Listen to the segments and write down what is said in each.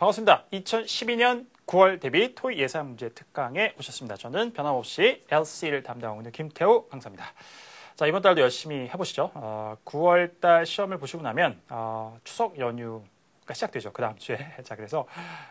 반갑습니다. 2012년 9월 대비 토익 예산 문제 특강에 오셨습니다. 저는 변함없이 LC를 담당하고 있는 김태우 강사입니다. 자, 이번 달도 열심히 해보시죠. 어, 9월 달 시험을 보시고 나면 어, 추석 연휴 가 시작되죠. 그 다음 주에. 자, 그래서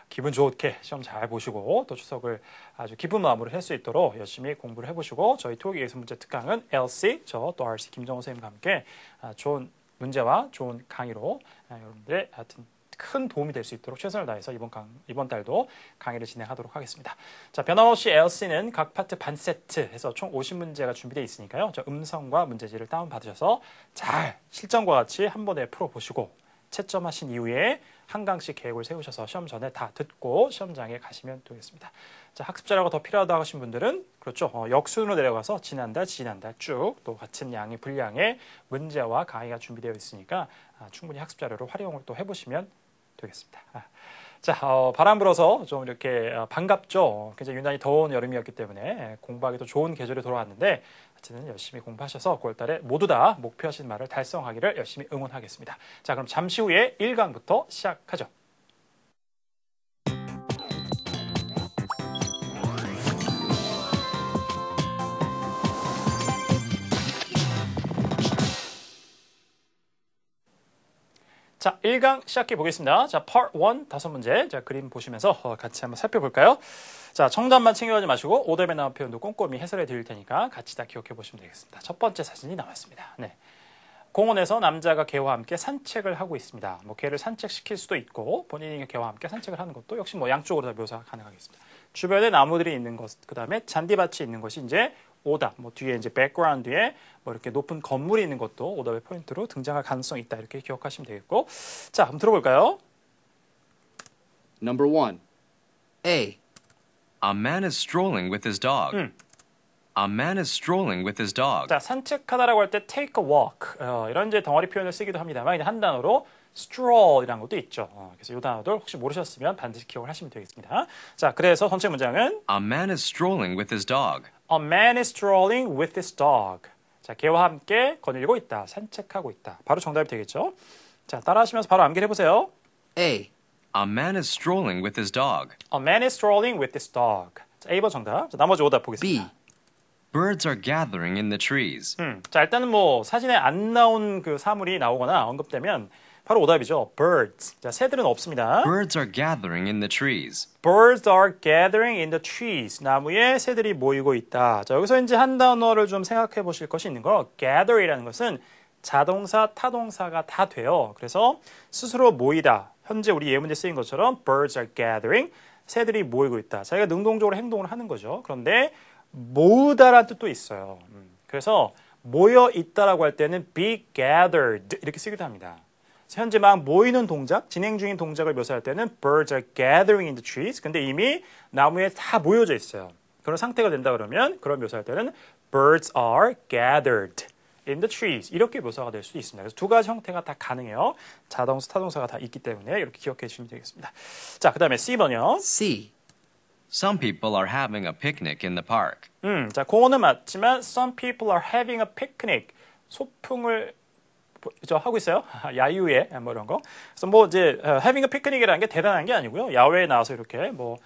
기분 좋게 시험 잘 보시고 또 추석을 아주 기쁜 마음으로 할 수 있도록 열심히 공부를 해보시고 저희 토익 예습 문제 특강은 LC, 저 또 RC 김정호 선생님과 함께 아, 좋은 문제와 좋은 강의로 아, 여러분들의 하여튼 큰 도움이 될 수 있도록 최선을 다해서 이번 강, 이번 달도 강의를 진행하도록 하겠습니다. 자, 변함없이 LC는 각 파트 반 세트 해서 총 50문제가 준비되어 있으니까요. 저 음성과 문제지를 다운받으셔서 잘 실전과 같이 한 번에 풀어보시고 채점하신 이후에 한 강씩 계획을 세우셔서 시험 전에 다 듣고 시험장에 가시면 되겠습니다. 자, 학습 자료가 더 필요하다 하신 분들은 그렇죠. 어, 역순으로 내려가서 지난달, 지난달 쭉 또 같은 양의 분량의 문제와 강의가 준비되어 있으니까 아, 충분히 학습 자료로 활용을 또 해보시면 되겠습니다. 아, 자, 어, 바람 불어서 좀 이렇게 어, 반갑죠. 굉장히 유난히 더운 여름이었기 때문에 예, 공부하기도 좋은 계절이 돌아왔는데 하여튼 열심히 공부하셔서 9월달에 모두 다 목표하신 말을 달성하기를 열심히 응원하겠습니다. 자, 그럼 잠시 후에 1강부터 시작하죠. 자, 1강 시작해 보겠습니다. 자, part 1 다섯 문제. 자, 그림 보시면서 어, 같이 한번 살펴볼까요? 자, 정답만 챙겨가지 마시고 오답에 나온 표현도 꼼꼼히 해설해 드릴 테니까 같이 다 기억해 보시면 되겠습니다. 첫 번째 사진이 나왔습니다. 네. 공원에서 남자가 개와 함께 산책을 하고 있습니다. 뭐 개를 산책시킬 수도 있고 본인이 개와 함께 산책을 하는 것도 역시 뭐 양쪽으로 다 묘사 가능하겠습니다. 주변에 나무들이 있는 것, 그 다음에 잔디밭이 있는 것이 이제 오답, 뭐 뒤에 이제 백그라운드에 뭐 이렇게 높은 건물이 있는 것도 오답의 포인트로 등장할 가능성이 있다 이렇게 기억하시면 되겠고 자 한번 들어볼까요? Number one, A. A man is strolling with his dog. 음. A man is strolling with his dog. 자 산책하다라고 할 때 take a walk 어, 이런 이제 덩어리 표현을 쓰기도 합니다만 이냥한 단어로 stroll이라는 것도 있죠. 어, 그래서 이 단어들 혹시 모르셨으면 반드시 기억을 하시면 되겠습니다. 자 그래서 전체 문장은 A man is strolling with his dog. A man is strolling with his dog. 자, 개와 함께 거닐고 있다. 산책하고 있다. 바로 정답이 되겠죠? 자, 따라하시면서 바로 암기해 보세요. A. A man is strolling with his dog. A man is strolling with his dog. 자, A번 정답. 자, 나머지 오답 보겠습니다. B. Birds are gathering in the trees. 음, 자, 일단은 뭐 사진에 안 나온 그 사물이 나오거나 언급되면 바로 오답이죠. birds. 자, 새들은 없습니다. Birds are gathering in the trees. Birds are gathering in the trees. 나무에 새들이 모이고 있다. 자, 여기서 이제 한 단어를 좀 생각해 보실 것이 있는 거. gather이라는 것은 자동사, 타동사가 다 돼요. 그래서 스스로 모이다. 현재 우리 예문제 쓰인 것처럼 birds are gathering. 새들이 모이고 있다. 자기가 능동적으로 행동을 하는 거죠. 그런데 모으다라는 뜻도 있어요. 음. 그래서 모여 있다라고 할 때는 be gathered 이렇게 쓰기도 합니다. 현재 막 모이는 동작, 진행 중인 동작을 묘사할 때는 birds are gathering in the trees. 근데 이미 나무에 다 모여져 있어요. 그런 상태가 된다 그러면 그런 묘사할 때는 birds are gathered in the trees 이렇게 묘사가 될 수 있습니다. 그래서 두 가지 형태가 다 가능해요. 자동사, 타동사가 다 있기 때문에 이렇게 기억해 주시면 되겠습니다. 자, 그다음에 C번요. C. Some people are having a picnic in the park. 음, 자, 공어는 맞지만 some people are having a picnic. 소풍을 저 하고 있어요. 야유회 뭐 이런 거. 그래서 뭐 이제 어, having a picnic이라는 게 대단한 게 아니고요. 야외에 나와서 이렇게 뭐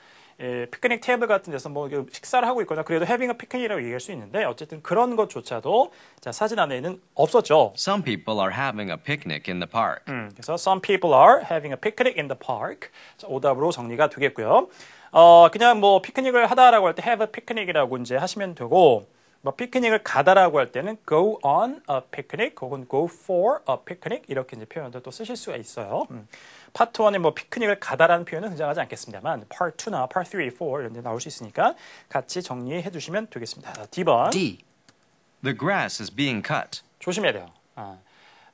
예, 피크닉 테이블 같은 데서 뭐 식사를 하고 있거나 그래도 having a picnic이라고 얘기할 수 있는데 어쨌든 그런 것조차도 자, 사진 안에는 없었죠. Some people are having a picnic in the park. 음, 그래서 some people are having a picnic in the park. 자, 오답으로 정리가 되겠고요. 어, 그냥 뭐 피크닉을 하다라고 할 때 have a picnic이라고 이제 하시면 되고 뭐 피크닉을 가다라고 할 때는 go on a picnic 혹은 go for a picnic 이렇게 이제 표현도 또 쓰실 수가 있어요. 음. 파트 1에 뭐 피크닉을 가다라는 표현은 등장하지 않겠습니다만 파트 2나 파트 3, 4 이런 데 나올 수 있으니까 같이 정리해 주시면 되겠습니다. D번. D. The grass is being cut. 조심해야 돼요. 아.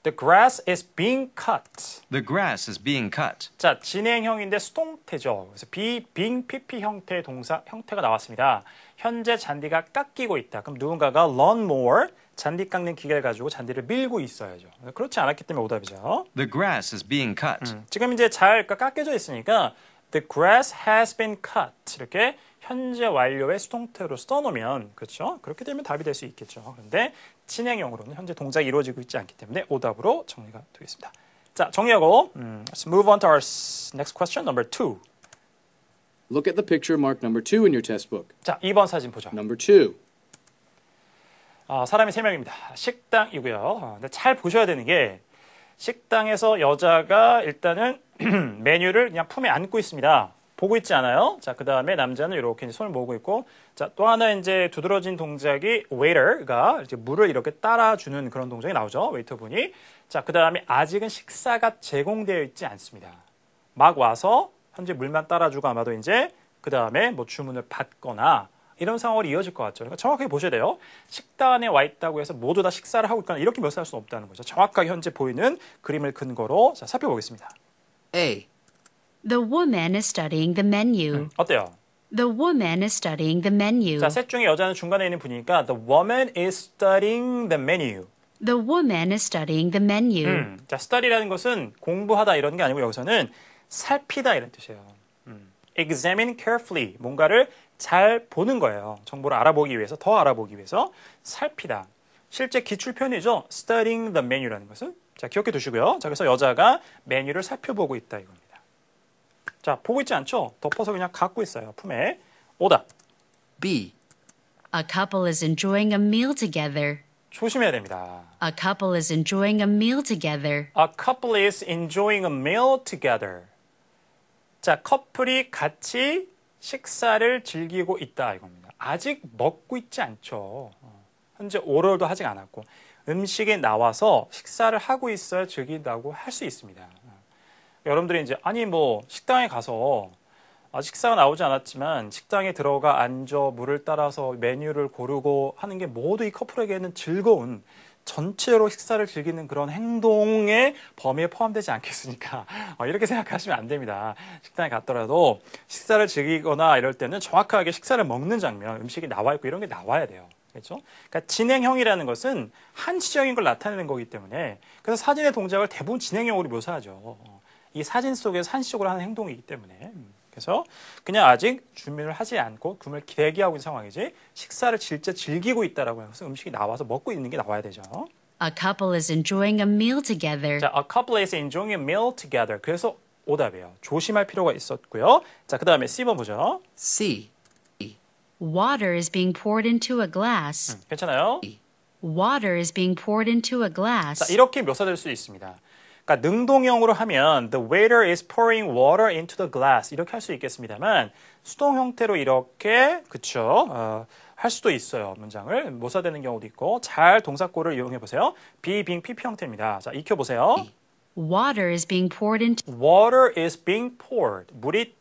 The grass is being cut. The grass is being cut. 자, 진행형인데 수동태죠. 그래서 be, being pp 형태의 동사 형태가 나왔습니다. 현재 잔디가 깎이고 있다. 그럼 누군가가 lawnmower 잔디 깎는 기계를 가지고 잔디를 밀고 있어야죠. 그렇지 않았기 때문에 오답이죠. The grass is being cut. 음, 지금 이제 잘 그 깎여져 있으니까 the grass has been cut 이렇게 현재 완료의 수동태로 써놓으면 그렇죠? 그렇게 되면 답이 될 수 있겠죠. 그런데 진행형으로는 현재 동작이 이루어지고 있지 않기 때문에 오답으로 정리가 되겠습니다. 자, 정리하고 음, let's move on to our next question number 2. Look at the picture m a r k number 2 in your test book. 자, 2번 사진 보죠. Number 2. 아, 사람이 3명입니다. 식당이고요. 아, 근데 잘 보셔야 되는 게 식당에서 여자가 일단은 메뉴를 그냥 품에 안고 있습니다. 보고 있지 않아요? 자, 그 다음에 남자는 이렇게 손을 모으고 있고, 자, 또 하나 이제 두드러진 동작이 waiter가 이제 물을 이렇게 따라주는 그런 동작이 나오죠. 웨이터분이. 자, 그 다음에 아직은 식사가 제공되어 있지 않습니다. 막 와서 현재 물만 따라주고 아마도 이제 그 다음에 뭐 주문을 받거나 이런 상황으로 이어질 것 같죠. 그러니까 정확하게 보셔야 돼요. 식단에 와 있다고 해서 모두 다 식사를 하고 있거나 이렇게 묘사할 수는 없다는 거죠. 정확하게 현재 보이는 그림을 근거로 자, 살펴보겠습니다. A. The woman is studying the menu. 어때요? The woman is studying the menu. 자, 셋 중에 여자는 중간에 있는 분이니까 the woman is studying the menu. The woman is studying the menu. 음, 자, study라는 것은 공부하다 이런 게 아니고 여기서는 살피다 이런 뜻이에요. 음. Examine carefully 뭔가를 잘 보는 거예요. 정보를 알아보기 위해서 더 알아보기 위해서 살피다. 실제 기출 편이죠 Studying the menu라는 것은 자 기억해 두시고요. 자 그래서 여자가 메뉴를 살펴보고 있다 이거. 자, 보고 있지 않죠? 덮어서 그냥 갖고 있어요. 품에. 오답. B. A couple is enjoying a meal together. 조심해야 됩니다. A couple is enjoying a meal together. A couple is enjoying a meal together. 자, 커플이 같이 식사를 즐기고 있다 이겁니다. 아직 먹고 있지 않죠. 현재 오럴도 하지 않았고 음식에 나와서 식사를 하고 있어야 즐긴다고 할 수 있습니다. 여러분들이 이제 아니 뭐 식당에 가서 아 식사가 나오지 않았지만 식당에 들어가 앉아 물을 따라서 메뉴를 고르고 하는 게 모두 이 커플에게는 즐거운 전체로 식사를 즐기는 그런 행동의 범위에 포함되지 않겠습니까? 어, 이렇게 생각하시면 안 됩니다. 식당에 갔더라도 식사를 즐기거나 이럴 때는 정확하게 식사를 먹는 장면, 음식이 나와 있고 이런 게 나와야 돼요. 그렇죠? 그러니까 진행형이라는 것은 한시적인 걸 나타내는 거기 때문에 그래서 사진의 동작을 대부분 진행형으로 묘사하죠. 어. 이 사진 속에산식으로 하는 행동이기 때문에 음, 그래서 그냥 아직 준비를 하지 않고 굶을 대기하고 있는 상황이지 식사를 진짜 즐기고 있다라고 해서 음식이 나와서 먹고 있는 게 나와야 되죠. A couple is enjoying a meal together. 자, a couple is enjoying a meal together. 그래서 오답이에요. 조심할 필요가 있었고요. 자, 그다음에 C번 보죠. C. E. Water is being poured into a glass. 음, 괜찮아요? E. Water is being poured into a glass. 자, 이렇게 묘사될 수 있습니다. 그러니까 능동형으로 하면 the waiter is pouring water into the glass 이렇게 할 수 있겠습니다만 수동 형태로 이렇게 그쵸 어, 할 수도 있어요 문장을 모사되는 경우도 있고 잘 동사구를 이용해 보세요 be being pp 형태입니다 자 익혀 보세요 water is being poured into water is being poured 물이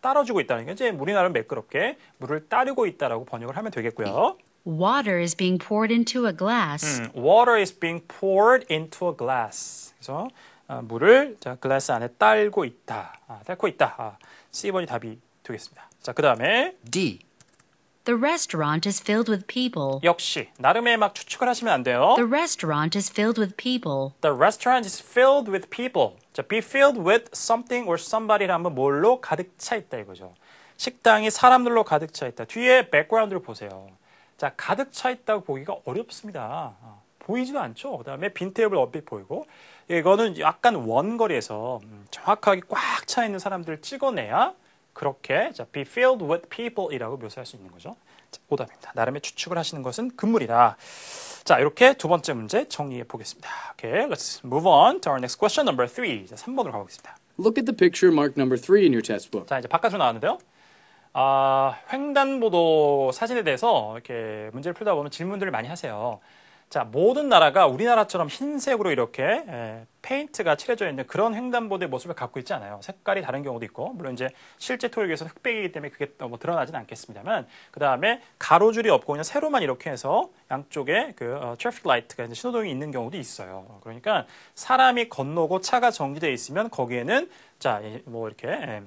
따라주고 있다는 게 이제 우리나라는 매끄럽게 물을 따르고 있다라고 번역을 하면 되겠고요. Water is being poured into a glass. 음, water is being poured into a glass. 그래서 물을 자, 글라스 안에 딸고 있다. 아, 딸고 있다. 아, C번이 답이 되겠습니다. 자, 그 다음에 D. The restaurant is filled with people. 역시 나름의 막 추측을 하시면 안 돼요. The restaurant is filled with people. The restaurant is filled with people. 자, be filled with something or somebody라면 뭘로 가득 차 있다 이거죠. 식당이 사람들로 가득 차 있다. 뒤에 백그라운드를 보세요. 자, 가득 차 있다고 보기가 어렵습니다. 보이지도 않죠. 그다음에 빈 테이블 얼핏 보이고 이거는 약간 원거리에서 정확하게 꽉 차 있는 사람들을 찍어내야 그렇게 자, be filled with people이라고 묘사할 수 있는 거죠. 자, 오답입니다. 나름의 추측을 하시는 것은 금물이다. 자, 이렇게 두 번째 문제 정리해 보겠습니다. Okay, let's move on to our next question number three. 자, 3번으로 가보겠습니다. Look at the picture m a r k number three in your textbook. 자, 이제 바깥으로 나왔는데요. 아, 횡단보도 사진에 대해서 이렇게 문제를 풀다 보면 질문들을 많이 하세요. 자, 모든 나라가 우리나라처럼 흰색으로 이렇게 에, 예, 페인트가 칠해져 있는 그런 횡단보도의 모습을 갖고 있지 않아요. 색깔이 다른 경우도 있고, 물론 이제 실제 토익에서는 흑백이기 때문에 그게 뭐 드러나진 않겠습니다만, 그 다음에 가로줄이 없고 그냥 세로만 이렇게 해서 양쪽에 그 트래픽 어, 라이트가 이제 신호등이 있는 경우도 있어요. 그러니까 사람이 건너고 차가 정지되어 있으면 거기에는 자, 뭐 이렇게 에, 예,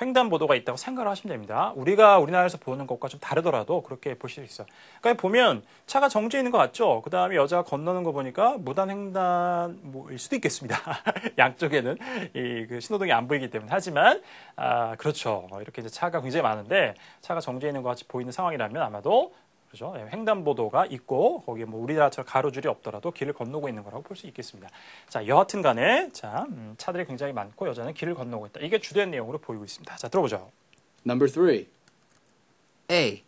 횡단 보도가 있다고 생각을 하시면 됩니다. 우리가 우리나라에서 보는 것과 좀 다르더라도 그렇게 보실 수 있어요. 그러니까 보면 차가 정지해 있는 것 같죠? 그 다음에 여자가 건너는 거 보니까 무단 횡단 일 수도 있겠습니다. 양쪽에는 이그 신호등이 안 보이기 때문에 하지만 아 그렇죠. 이렇게 이제 차가 굉장히 많은데 차가 정지해 있는 것 같이 보이는 상황이라면 아마도 그죠 예, 횡단보도가 있고 거기에 뭐 우리나라처럼 가로줄이 없더라도 길을 건너고 있는 거라고 볼 수 있겠습니다. 자, 여하튼간에 자 음, 차들이 굉장히 많고 여자는 길을 건너고 있다. 이게 주된 내용으로 보이고 있습니다. 자, 들어보죠. Number three. A.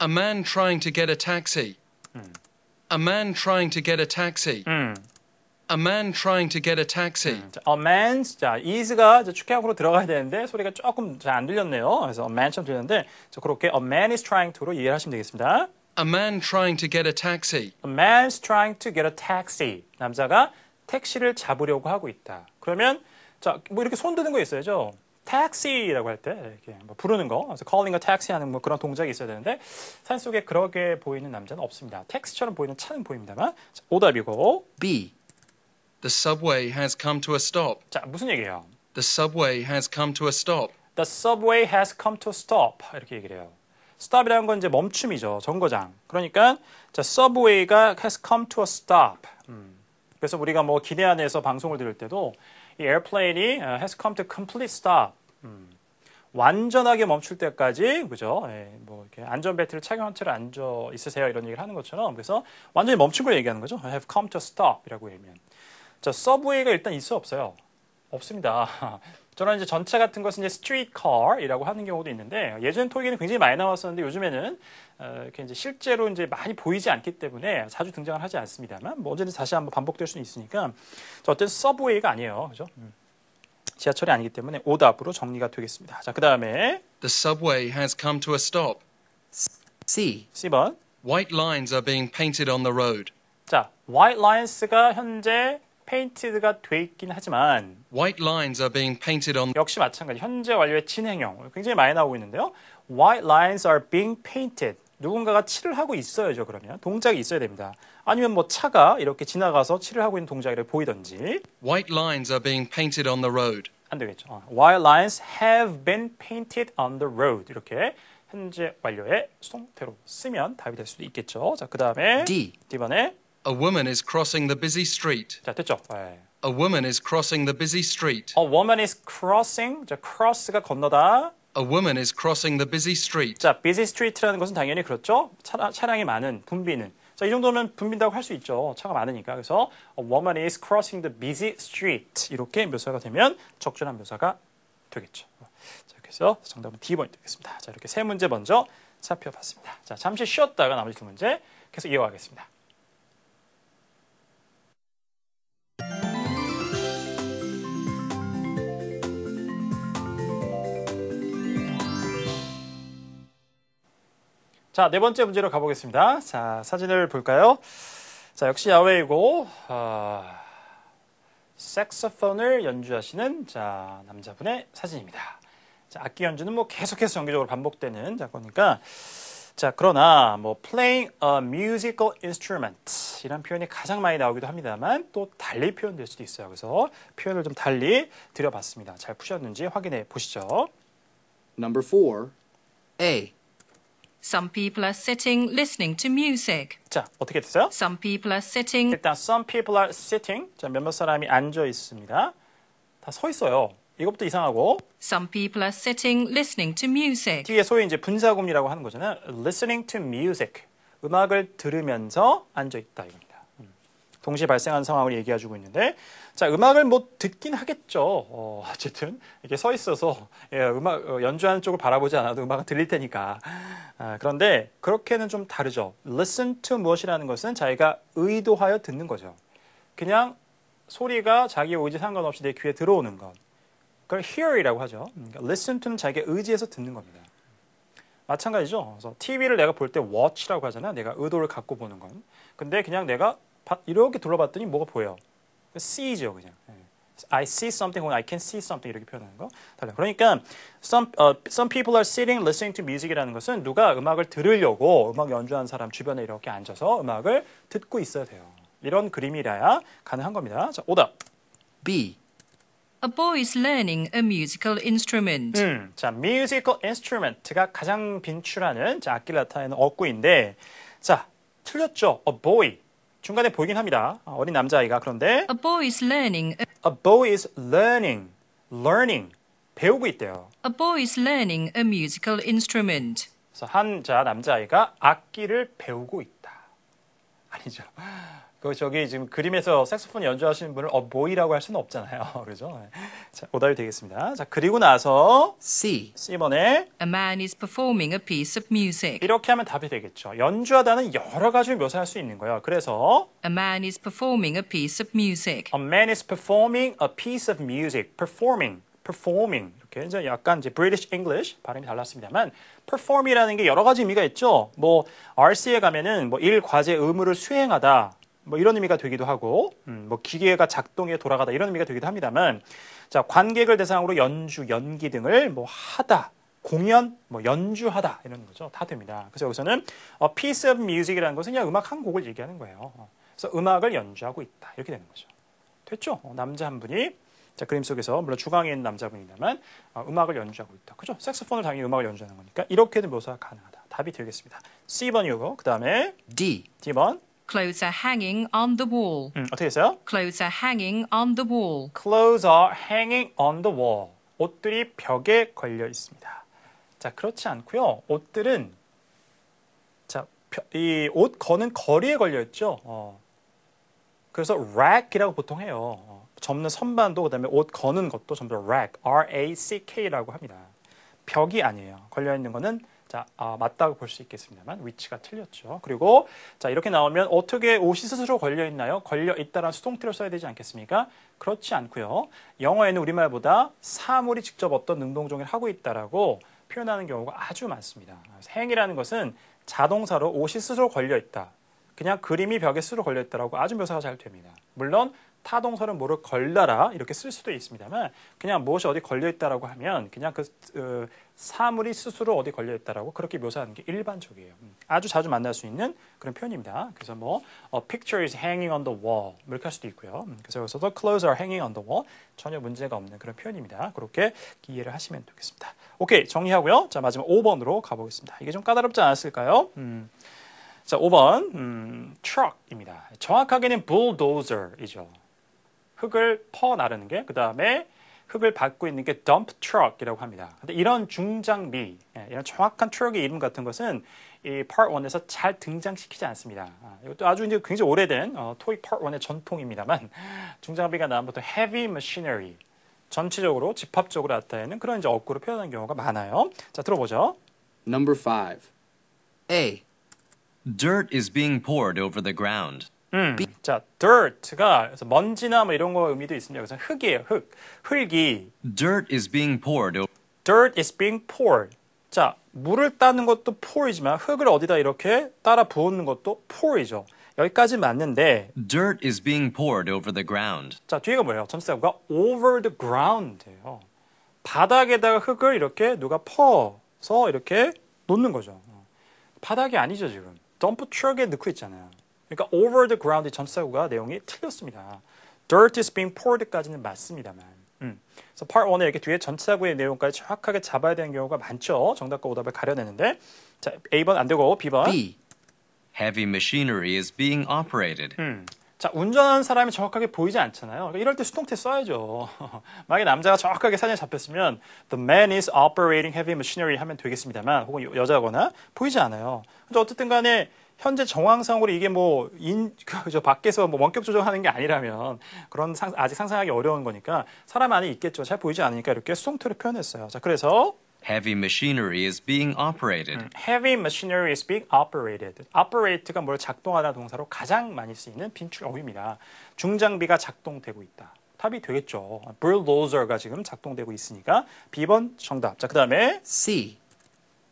A man trying to get a taxi. 음. A man trying to get a taxi. 음. A man trying to get a taxi. 음, 자, a man, 자, is가 축약으로 들어가야 되는데 소리가 조금 잘 안 들렸네요. 그래서 a man처럼 들렸는데 저 그렇게 a man is trying to로 이해를 하시면 되겠습니다. A man trying to get a taxi. A man's trying to get a taxi. 남자가 택시를 잡으려고 하고 있다. 그러면 자, 뭐 이렇게 손 드는 거 있어야죠. 택시라고할 때 이렇게 뭐 부르는 거, 그래서 calling a taxi 하는 뭐 그런 동작이 있어야 되는데 산 속에 그렇게 보이는 남자는 없습니다. 택시처럼 보이는 차는 보입니다만 자, 오답이고 B. The subway has come to a stop. 자, 무슨 얘기예요? The subway has come to a stop. The subway has come to a stop. 이렇게 얘기를 해요. stop이라는 건 이제 멈춤이죠. 정거장. 그러니까 자, subway가 has come to a stop. 음. 그래서 우리가 뭐 기내 안에서 방송을 들을 때도 이 에어플레인이 has come to complete stop. 음. 완전하게 멈출 때까지 그죠? 예, 뭐 이렇게 안전 벨트를 착용한 채로 앉아 있으세요 이런 얘기를 하는 것처럼 그래서 완전히 멈춘 걸 얘기하는 거죠. have come to stop이라고 얘기하면. 자, 서브웨이가 일단 있어 없어요? 없습니다. 저는 이제 전체 같은 것은 이제 스트리트카라고 하는 경우도 있는데 예전 토익에는 굉장히 많이 나왔었는데 요즘에는 어, 이렇게 이제 실제로 이제 많이 보이지 않기 때문에 자주 등장을 하지 않습니다만 뭐 언제든 다시 한번 반복될 수는 있으니까 어떤 서브웨이가 아니에요, 그죠? 음. 지하철이 아니기 때문에 오답으로 정리가 되겠습니다. 자, 그 다음에 The subway has come to a stop. C. C번. White lines are being painted on the road. 자, white lines가 현재 페인트가 돼 있긴 하지만 white lines are being painted on 역시 마찬가지 현재 완료의 진행형 굉장히 많이 나오고 있는데요. white lines are being painted 누군가가 칠을 하고 있어야죠 그러면 동작이 있어야 됩니다. 아니면 뭐 차가 이렇게 지나가서 칠을 하고 있는 동작이 보이던지 white lines are being painted on the road 안 되겠죠. 어. white lines have been painted on the road 이렇게 현재 완료의 수동태로 쓰면 답이 될 수도 있겠죠. 자, 그 다음에 D. D번에 A woman is crossing the busy street. 자, 됐죠? 네. A woman is crossing the busy street. A woman is crossing. 자, cross가 건너다. A woman is crossing the busy street. 자, busy street라는 것은 당연히 그렇죠. 차량, 차량이 많은, 붐비는. 자, 이 정도는 붐빈다고 할 수 있죠. 차가 많으니까. 그래서 a woman is crossing the busy street. 이렇게 묘사가 되면 적절한 묘사가 되겠죠. 자, 그래서 정답은 D번이 되겠습니다. 자, 이렇게 세 문제 먼저 살펴봤습니다. 자, 잠시 쉬었다가 나머지 두 문제 계속 이어가겠습니다. 자, 네 번째 문제로 가보겠습니다. 자, 사진을 볼까요? 자, 역시 야외이고, 어, 색소폰을 연주하시는 자, 남자분의 사진입니다. 자, 악기 연주는 뭐 계속해서 정기적으로 반복되는 작거니까 자, 그러나 뭐 playing a musical instrument 이런 표현이 가장 많이 나오기도 합니다만 또 달리 표현될 수도 있어요. 그래서 표현을 좀 달리 드려봤습니다잘 푸셨는지 확인해 보시죠. Number 4. A. Some people are sitting listening to music. 자, 어떻게 됐어요? Some people are sitting. 일단 some people are sitting. 자, 몇몇 사람이 앉아 있습니다. 다 서 있어요. 이것부터 이상하고 Some people are sitting listening to music. 뒤에 소위 이제 분사구문이라고 하는 거잖아요. listening to music. 음악을 들으면서 앉아 있다 이겁니다. 동시에 발생한 상황을 얘기해 주고 있는데 자, 음악을 뭐 듣긴 하겠죠. 어, 어 쨌든 이렇게 서 있어서 예, 음악 어, 연주하는 쪽을 바라보지 않아도 음악은 들릴 테니까. 아, 그런데 그렇게는 좀 다르죠. listen to 무엇이라는 것은 자기가 의도하여 듣는 거죠. 그냥 소리가 자기 의지 상관없이 내 귀에 들어오는 것. 그걸 hear이라고 하죠. 그러니까 listen to는 자기의 의지에서 듣는 겁니다. 마찬가지죠. 그래서 TV를 내가 볼 때 watch라고 하잖아. 요 내가 의도를 갖고 보는 건. 근데 그냥 내가 이렇게 둘러봤더니 뭐가 보여. see죠, 그냥. I see something 혹은 I can see something 이렇게 표현하는 거 달라. 그러니까 some uh, some people are sitting listening to music이라는 것은 누가 음악을 들으려고 음악 연주하는 사람 주변에 이렇게 앉아서 음악을 듣고 있어야 돼요. 이런 그림이라야 가능한 겁니다. 자, 오답. B. A boy is learning a musical instrument. 음, 자, musical instrument가 가장 빈출하는 자, 악기 나타내는 어구인데 자, 틀렸죠. A boy. 중간에 보이긴 합니다. 어린 남자아이가 그런데 A boy is learning. A boy is learning. learning. 배우고 있대요. A boy is learning a musical instrument. 그래서 한자 남자아이가 악기를 배우고 있다. 아니죠. 그 저기 지금 그림에서 색소폰 연주하시는 분을 어 보이라고 할 수는 없잖아요. 그죠? 자, 오답이 되겠습니다. 자, 그리고 나서 C. C번에 A man is performing a piece of music. 이렇게 하면 답이 되겠죠. 연주하다는 여러 가지를 묘사할 수 있는 거예요. 그래서 A man is performing a piece of music. A man is performing a piece of music. performing performing 이렇게 이제 약간 이제 British English 발음이 달랐습니다만 perform이라는 게 여러 가지 의미가 있죠. 뭐 RC에 가면은 뭐일 과제 의무를 수행하다 뭐 이런 의미가 되기도 하고 음, 뭐 기계가 작동해 돌아가다 이런 의미가 되기도 합니다만 자 관객을 대상으로 연주 연기 등을 뭐 하다 공연 뭐 연주하다 이런 거죠 다 됩니다 그래서 여기서는 어, piece of music이라는 것은 그냥 음악 한 곡을 얘기하는 거예요 어, 그래서 음악을 연주하고 있다 이렇게 되는 거죠 됐죠 어, 남자 한 분이 자 그림 속에서 물론 주광에 있는 남자분이다만 어, 음악을 연주하고 있다 그죠 색소폰을 당연히 음악을 연주하는 거니까 이렇게도 묘사가 가능하다 답이 되겠습니다 C번 이거 그 다음에 D D번 Clothes are hanging on the wall. 음, 어떻게 했어요? Clothes are hanging on the wall. Clothes are hanging on the wall. 옷들이 벽에 걸려 있습니다. 자, 그렇지 않고요. 옷들은 자, 이 옷 거는 거리에 걸려 있죠. 어. 그래서 rack이라고 보통 해요. 어. 접는 선반도 그다음에 옷 거는 것도 전부 rack, R A C K라고 합니다. 벽이 아니에요. 걸려 있는 거는 자, 아, 맞다고 볼 수 있겠습니다만 위치가 틀렸죠. 그리고 자, 이렇게 나오면 어떻게 옷이 스스로 걸려 있나요? 걸려 있다라는 수동태를 써야 되지 않겠습니까? 그렇지 않고요. 영어에는 우리말보다 사물이 직접 어떤 능동종을 하고 있다라고 표현하는 경우가 아주 많습니다. 행이라는 것은 자동사로 옷이 스스로 걸려 있다. 그냥 그림이 벽에 스스 걸려있더라고 아주 묘사가 잘 됩니다. 물론 타동설은 뭐를 걸다라 이렇게 쓸 수도 있습니다만 그냥 무엇이 어디 걸려있다라고 하면 그냥 그 어, 사물이 스스로 어디 걸려있다라고 그렇게 묘사하는 게 일반적이에요. 음, 아주 자주 만날 수 있는 그런 표현입니다. 그래서 뭐 a 어, picture is hanging on the wall 뭐 이렇게 할 수도 있고요. 음, 그래서 여기서도 clothes are hanging on the wall 전혀 문제가 없는 그런 표현입니다. 그렇게 이해를 하시면 되겠습니다. 오케이 정리하고요. 자 마지막 5번으로 가보겠습니다. 이게 좀 까다롭지 않았을까요? 음. 자, 5번 음, truck입니다. 정확하게는 bulldozer이죠. 흙을 퍼 나르는 게, 그 다음에 흙을 받고 있는 게 dump truck이라고 합니다. 근데 이런 중장비, 예, 이런 정확한 트럭의 이름 같은 것은 이 Part 1에서 잘 등장시키지 않습니다. 아, 이것도 아주 이제 굉장히 오래된 어, 토익 Part 1의 전통입니다만 중장비가 나온 보통 heavy machinery 전체적으로 집합적으로 나타내는 그런 이제 어구로 표현하는 경우가 많아요. 자 들어보죠. Number f A. Dirt is being poured over the ground. 음, 자, dirt가 그래서 먼지나 뭐 이런 거 의미도 있습니다. 그래서 흙이에요, 흙, 흙이. Dirt is being poured. Dirt is being poured. 자, 물을 따는 것도 pour이지만 흙을 어디다 이렇게 따라 부었는 것도 pour이죠. 여기까지 맞는데 Dirt is being poured over the ground. 자, 뒤에가 뭐예요? 점수가 over the ground예요. 바닥에다가 흙을 이렇게 누가 퍼서 이렇게 놓는 거죠. 바닥이 아니죠, 지금. 덤프 트럭에 넣고 있잖아요. 그러니까 over the ground의 전사구가 내용이 틀렸습니다. dirt is being poured까지는 맞습니다만. 음. 그래서 part 1에 이렇게 뒤에 전사구의 내용까지 정확하게 잡아야 되는 경우가 많죠. 정답과 오답을 가려내는데. 자, A번 안 되고 B번. B. Heavy machinery is being operated. 음. 자, 운전하는 사람이 정확하게 보이지 않잖아요. 그러니까 이럴 때 수동태 써야죠. 만약에 남자가 정확하게 사진에 잡혔으면 the man is operating heavy machinery 하면 되겠습니다만 혹은 여자거나 보이지 않아요. 근데 어쨌든 간에 현재 정황상으로 이게 뭐 인, 그저 밖에서 뭐 원격 조정하는 게 아니라면 그런 상, 아직 상상하기 어려운 거니까 사람 안에 있겠죠. 잘 보이지 않으니까 이렇게 수동태로 표현했어요. 자, 그래서 heavy machinery is being operated. heavy machinery is being operated. operate가 뭘 작동하다 동사로 가장 많이 쓰이는 빈출 어휘입니다. 중장비가 작동되고 있다. 답이 되겠죠. bulldozer가 지금 작동되고 있으니까 B번 정답. 자, 그다음에 C.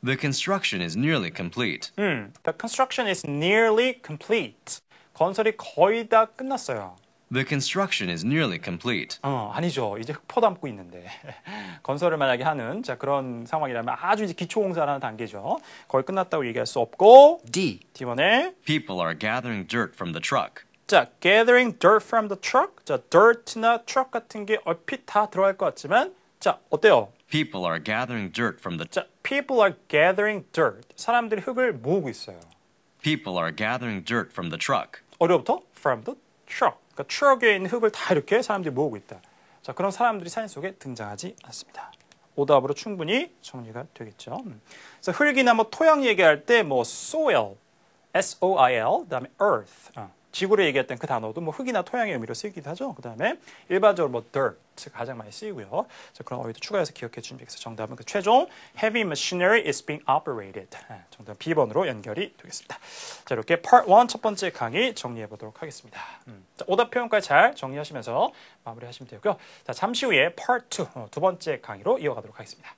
The construction is nearly complete. 음, the construction is nearly complete. 건설이 거의 다 끝났어요. The construction is nearly complete. 어, 아니죠. 이제 흙 퍼담고 있는데 건설을 만약에 하는 자 그런 상황이라면 아주 이제 기초 공사라는 단계죠. 거의 끝났다고 얘기할 수 없고 D. D번에 People are gathering dirt from the truck. 자, gathering dirt from the truck. 자, dirt나 truck 같은 게 얼핏 다 들어갈 것 같지만 자, 어때요? People are gathering dirt from the 자, people are gathering dirt. 사람들이 흙을 모으고 있어요. People are gathering dirt from the truck. 어디부터? from the truck. 그러니까 추억에 있는 흙을 다 이렇게 사람들이 모으고 있다. 자, 그런 사람들이 사진 속에 등장하지 않습니다. 오답으로 충분히 정리가 되겠죠. 음. 그래서 흙이나 뭐 토양 얘기할 때 뭐 soil, S-O-I-L, 그다음에 earth, 어. 지구를 얘기했던 그 단어도 뭐 흙이나 토양의 의미로 쓰이기도 하죠. 그 다음에 일반적으로 뭐 dirt 가장 많이 쓰이고요. 그래서 그런 어휘도 추가해서 기억해 주시면 되겠어요. 정답은 그 최종 heavy machinery is being operated. 예, 정답 은 B번으로 연결이 되겠습니다. 자, 이렇게 part 1 첫 번째 강의 정리해 보도록 하겠습니다. 음. 자, 오답 표현까지 잘 정리하시면서 마무리하시면 되고요. 자, 잠시 후에 part 2두 어, 번째 강의로 이어가도록 하겠습니다.